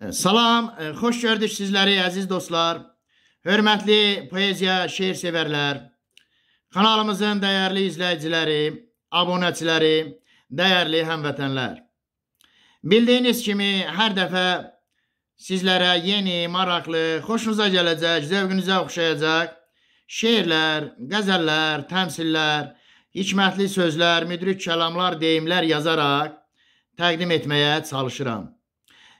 E, salam, e, xoş gördük sizləri əziz dostlar. Hörmətli poeziya şeir sevərlər. Kanalımızın dəyərli izləyiciləri, abunəçiləri, dəyərli həmvətənlər. Bildiyiniz kimi hər dəfə sizlərə yeni, maraqlı, xoşunuza gələcək, zövqünüzə oxşayacaq şeirlər, qəzəllər, təmsillər, hikmətli sözlər, müdrik kəlamlar, deyimlər yazaraq təqdim etməyə çalışıram.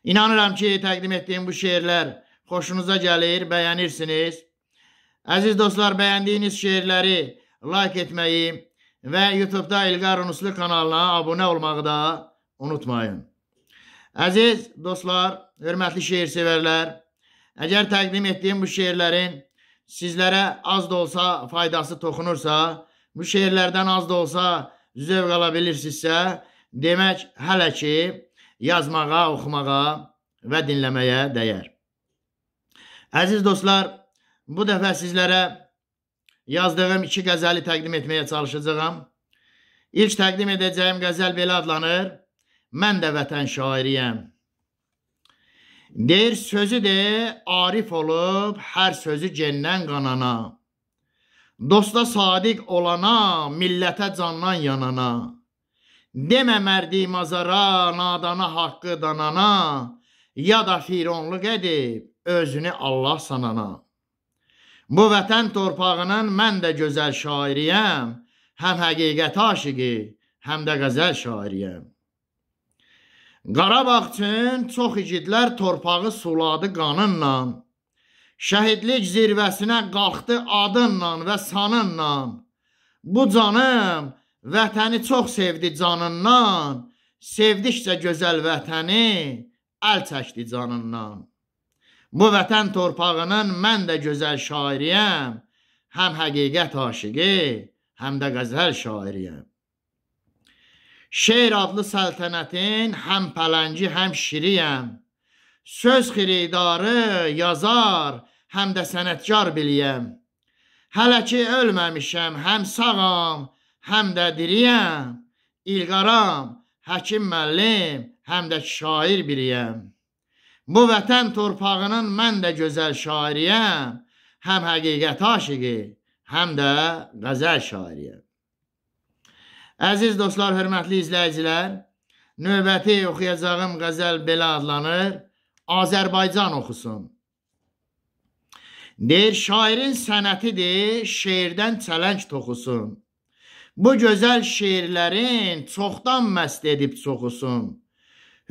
İnanıram ki, təqdim etdiyim bu şeirlər xoşunuza gəlir, bəyənirsiniz. Əziz dostlar, bəyəndiyiniz şeirləri like etməyi və YouTube-da İlqar Unuslu kanalına abunə olmağı da unutmayın. Əziz dostlar, hörmətli şeir sevərlər, əgər təqdim etdiyim bu şeirlərin sizlərə az da olsa faydası toxunursa, bu şeirlərdən az da olsa zövq ala bilirsinizsə, demək hələ ki, yazmağa, oxumağa və dinləməyə dəyər. Əziz dostlar, bu dəfə sizlərə yazdığım iki qəzəli təqdim etməyə çalışacağam. İlk təqdim edəcəyim qəzəl belə adlanır. Mən də vətən şairiyəm. Deyir sözü de arif olub hər sözü cendən qanana. Dosta sadiq olana, millətə candan yanana. Demə mərdi mazara, nadana haqqı danana, ya da fironluq edib, özünü Allah sanana. Bu vətən torpağının mən də gözəl şairiyəm, həm həqiqət aşıqı, həm də qəzəl şairiyəm. Qarabağ üçün çox igidlər torpağı suladı qanınla, şəhidlik zirvəsinə qalxdı adınla və sanınla. Bu canım Vətəni çox sevdi canından, sevdikcə gözəl vətəni əl çəkdi canından. Bu vətən torpağının mən də gözəl şairiyəm, həm həqiqət aşıqı, həm də qəzəl şairiyəm. Şeir adlı səltənətin həm pələngi, həm şiriyəm. Söz xiridarı, yazar, həm də sənətkar biliyəm. Hələ ki ölməmişəm, həm sağam, həm də diriyəm, İlqaram, həkim müəllim, həm də şair biriyəm. Bu vətən torpağının mən də gözəl şairiyəm, həm həqiqət aşıqı, həm də qəzəl şairiyəm. Əziz dostlar, hörmətli izləyicilər, növbəti oxuyacağım qəzəl belə adlanır, Azərbaycan oxusun. Deyir, şairin sənətidir, şeirdən çələng toxusun. Bu gözəl şeirlərin çoxdan məst edib çoxusun.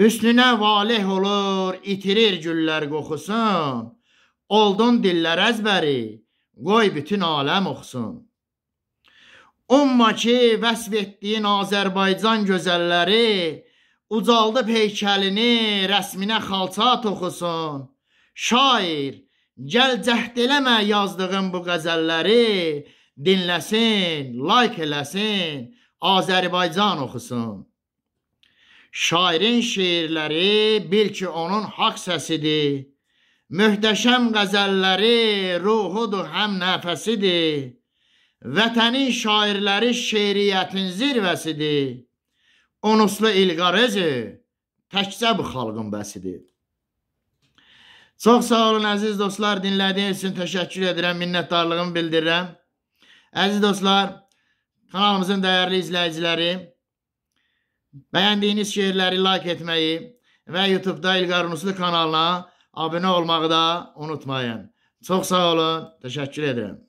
Hüsnünə valeh olur, itirir güllər qoxusun. Oldun dillər əzbəri, qoy bütün aləm oxusun. Umma ki, vəsf etdiyin Azərbaycan gözəlləri ucaldıb heykəlini, rəsminə xalça toxusun. Şair, gəl cəhd eləmə yazdığın bu qəzəlləri, dinləsin, like eləsin, Azərbaycan oxusun. Şairin şeirləri bil ki, onun haqq səsidir. Möhtəşəm qəzəlləri ruhudur, həm nəfəsidir. Vətənin şairləri şeiriyyətin zirvəsidir. Onuslu İlqarızı təkcə bu xalqın bəsidir. Çox sağ olun əziz dostlar, dinlədiyiniz üçün təşəkkür edirəm, minnətdarlığımı bildirirəm. Əziz dostlar, kanalımızın dəyərli izləyiciləri, bəyəndiyiniz şeirləri like etməyi və YouTube-da İlqar Unuslu kanalına abunə olmağı da unutmayın. Çox sağ olun, təşəkkür edirəm.